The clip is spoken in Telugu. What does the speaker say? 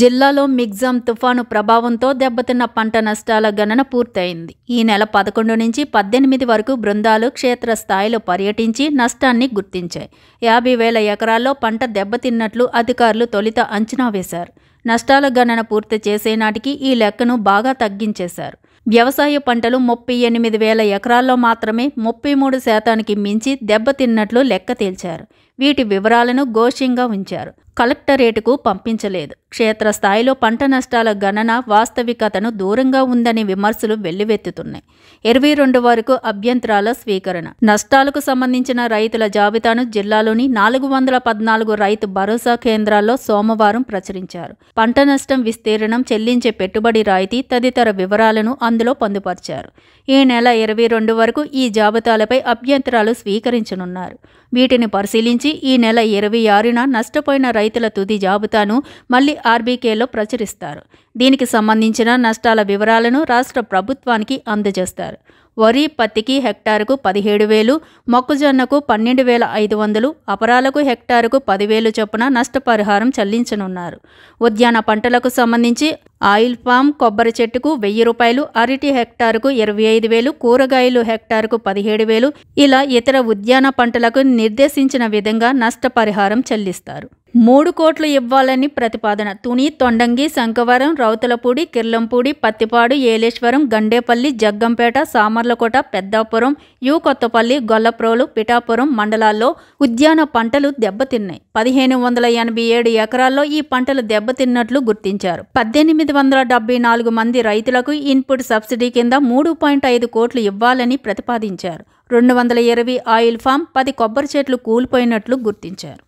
జిల్లాలో మిగ్జామ్ తుఫాను ప్రభావంతో దెబ్బతిన్న పంట నష్టాల గణన పూర్తయింది ఈ నెల పదకొండు నుంచి పద్దెనిమిది వరకు బృందాలు క్షేత్రస్థాయిలో పర్యటించి నష్టాన్ని గుర్తించాయి యాభై వేల ఎకరాల్లో పంట దెబ్బతిన్నట్లు అధికారులు తొలిత అంచనా వేశారు నష్టాల గణన పూర్తి చేసే నాటికి ఈ లెక్కను బాగా తగ్గించేశారు వ్యవసాయ పంటలు ముప్పై ఎనిమిది వేల ఎకరాల్లో మాత్రమే ముప్పై మూడు శాతానికి మించి దెబ్బతిన్నట్లు లెక్క తేల్చారు వీటి వివరాలను గోష్యంగా ఉంచారు కలెక్టరేటుకు పంపించలేదు క్షేత్రస్థాయిలో పంట నష్టాల గణన వాస్తవికతను దూరంగా ఉందని విమర్శలు వెల్లువెత్తుతున్నాయి ఇరవై రెండు వరకు అభ్యంతరాల స్వీకరణ నష్టాలకు సంబంధించిన రైతుల జాబితాను జిల్లాలోని నాలుగు వందల పద్నాలుగు రైతు భరోసా కేంద్రాల్లో సోమవారం ప్రచురించారు పంట నష్టం విస్తీర్ణం చెల్లించే పెట్టుబడి రాయితీ తదితర వివరాలను అందులో పొందుపరిచారు ఈ నెల ఇరవై రెండు వరకు ఈ జాబితాలపై అభ్యంతరాలు స్వీకరించనున్నారు వీటిని పరిశీలించి ఈ నెల ఇరవై ఆరున నష్టపోయిన రైతుల తుది జాబితాను మళ్లీ ఆర్బీకేలో ప్రచురిస్తారు దీనికి సంబంధించిన నష్టాల వివరాలను రాష్ట్ర ప్రభుత్వానికి అందజేస్తారు వరి పత్తికి హెక్టారుకు పదిహేడు వేలు మొక్కజొన్నకు పన్నెండు వేల ఐదు వందలు అపరాలకు హెక్టారుకు పదివేలు చొప్పున నష్టపరిహారం చెల్లించనున్నారు ఉద్యాన పంటలకు సంబంధించి ఆయిల్ పామ్ కొబ్బరి చెట్టుకు వెయ్యి రూపాయలు అరటి హెక్టారుకు ఇరవై ఐదు వేలు కూరగాయలు హెక్టారుకు పదిహేడు వేలు ఇలా ఇతర ఉద్యాన పంటలకు నిర్దేశించిన విధంగా నష్టపరిహారం చెల్లిస్తారు మూడు కోట్లు ఇవ్వాలని ప్రతిపాదన తుని తొండంగి శంఖవరం రౌతలపూడి కిర్లంపూడి పత్తిపాడు ఏలేశ్వరం గండేపల్లి జగ్గంపేట సామర్లకోట పెద్దాపురం యు కొత్తపల్లి గొల్లప్రోలు పిఠాపురం మండలాల్లో ఉద్యాన పంటలు దెబ్బతిన్నాయి పదిహేను వందల ఎనభై ఏడు ఎకరాల్లో ఈ పంటలు దెబ్బతిన్నట్లు గుర్తించారు పద్దెనిమిది వందల డెబ్బై నాలుగు మంది రైతులకు ఇన్పుట్ సబ్సిడీ కింద మూడు పాయింట్ ఐదు కోట్లు ఇవ్వాలని ప్రతిపాదించారు రెండు వందల ఇరవై ఆయిల్ ఫామ్ పది కొబ్బరి చెట్లు కూలిపోయినట్లు గుర్తించారు